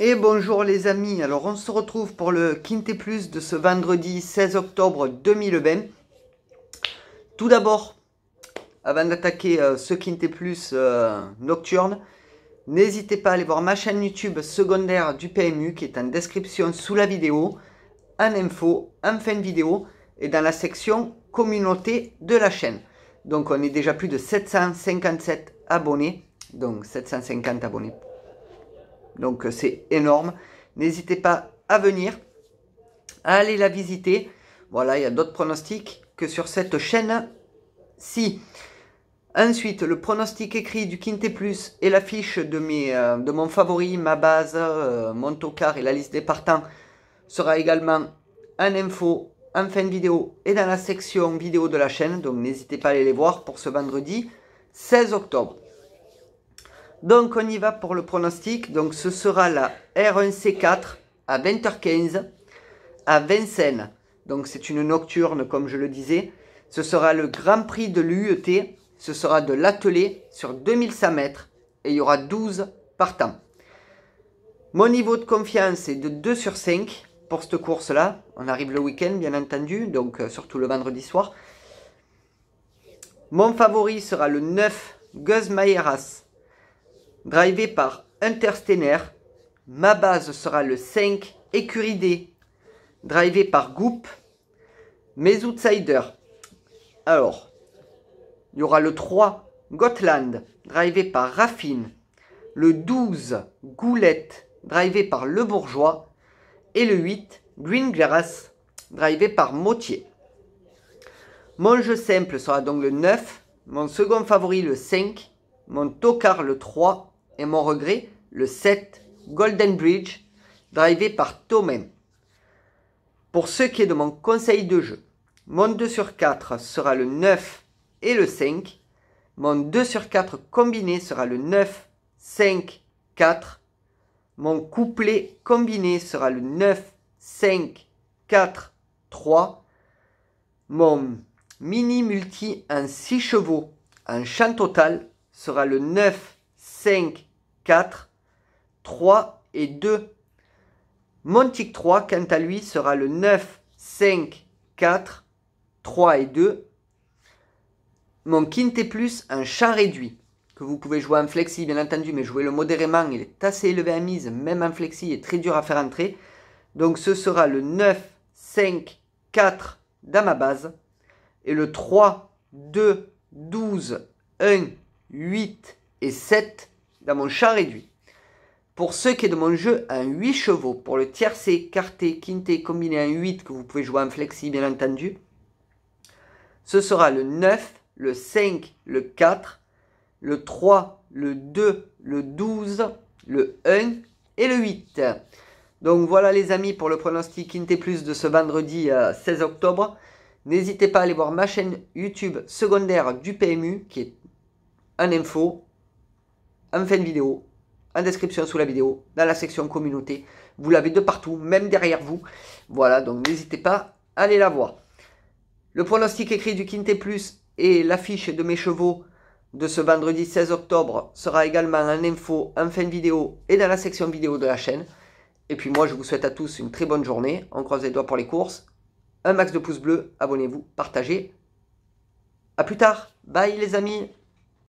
Et bonjour les amis, alors on se retrouve pour le Quintet Plus de ce vendredi 16 octobre 2020. Tout d'abord, avant d'attaquer euh, ce quinté Plus euh, nocturne, n'hésitez pas à aller voir ma chaîne YouTube secondaire du PMU qui est en description sous la vidéo, en info, en fin de vidéo et dans la section communauté de la chaîne. Donc on est déjà plus de 757 abonnés, donc 750 abonnés donc euh, c'est énorme. N'hésitez pas à venir, à aller la visiter. Voilà, il y a d'autres pronostics que sur cette chaîne-ci. Ensuite, le pronostic écrit du Quinté Plus et l'affiche de, euh, de mon favori, ma base, euh, mon tocard et la liste des partants sera également en info en fin de vidéo et dans la section vidéo de la chaîne. Donc n'hésitez pas à aller les voir pour ce vendredi 16 octobre. Donc on y va pour le pronostic. Donc ce sera la R1C4 à 20h15 à Vincennes. Donc c'est une nocturne comme je le disais. Ce sera le Grand Prix de l'UET. Ce sera de l'atelier sur 2100 mètres et il y aura 12 partants. Mon niveau de confiance est de 2 sur 5 pour cette course-là. On arrive le week-end bien entendu, donc euh, surtout le vendredi soir. Mon favori sera le 9 Guz drivé par Untersteiner. Ma base sera le 5 Écurie drivé par Goop. Mes outsiders. Alors, il y aura le 3 Gotland, drivé par Raffine. Le 12 Goulette, drivé par Le Bourgeois. Et le 8 Green Grass, drivé par Mautier. Mon jeu simple sera donc le 9, mon second favori le 5, mon tocard le 3 et mon regret, le 7 Golden Bridge, drivé par même. Pour ce qui est de mon conseil de jeu, mon 2 sur 4 sera le 9 et le 5. Mon 2 sur 4 combiné sera le 9, 5, 4. Mon couplet combiné sera le 9, 5, 4, 3. Mon mini multi en 6 chevaux en champ total sera le 9, 5, 4, 3 et 2. Montic 3, quant à lui, sera le 9, 5, 4, 3 et 2. Mon Quinte plus, un chat réduit, que vous pouvez jouer en flexi, bien entendu, mais jouer le modérément, il est assez élevé à mise, même en flexi, il est très dur à faire entrer. Donc ce sera le 9, 5, 4 dans ma base, et le 3, 2, 12, 1, 8 et 7 dans mon champ réduit. Pour ce qui est de mon jeu, un 8 chevaux. Pour le tiercé, quarté, quinté, combiné en 8 que vous pouvez jouer en flexi, bien entendu. Ce sera le 9, le 5, le 4, le 3, le 2, le 12, le 1 et le 8. Donc voilà les amis pour le pronostic Quinté Plus de ce vendredi 16 euh, octobre. N'hésitez pas à aller voir ma chaîne YouTube secondaire du PMU qui est en info en fin de vidéo, en description sous la vidéo, dans la section communauté. Vous l'avez de partout, même derrière vous. Voilà, donc n'hésitez pas, à aller la voir. Le pronostic écrit du Quintet Plus et l'affiche de mes chevaux de ce vendredi 16 octobre sera également en info en fin de vidéo et dans la section vidéo de la chaîne. Et puis moi, je vous souhaite à tous une très bonne journée. On croise les doigts pour les courses. Un max de pouces bleus, abonnez-vous, partagez. A plus tard. Bye les amis.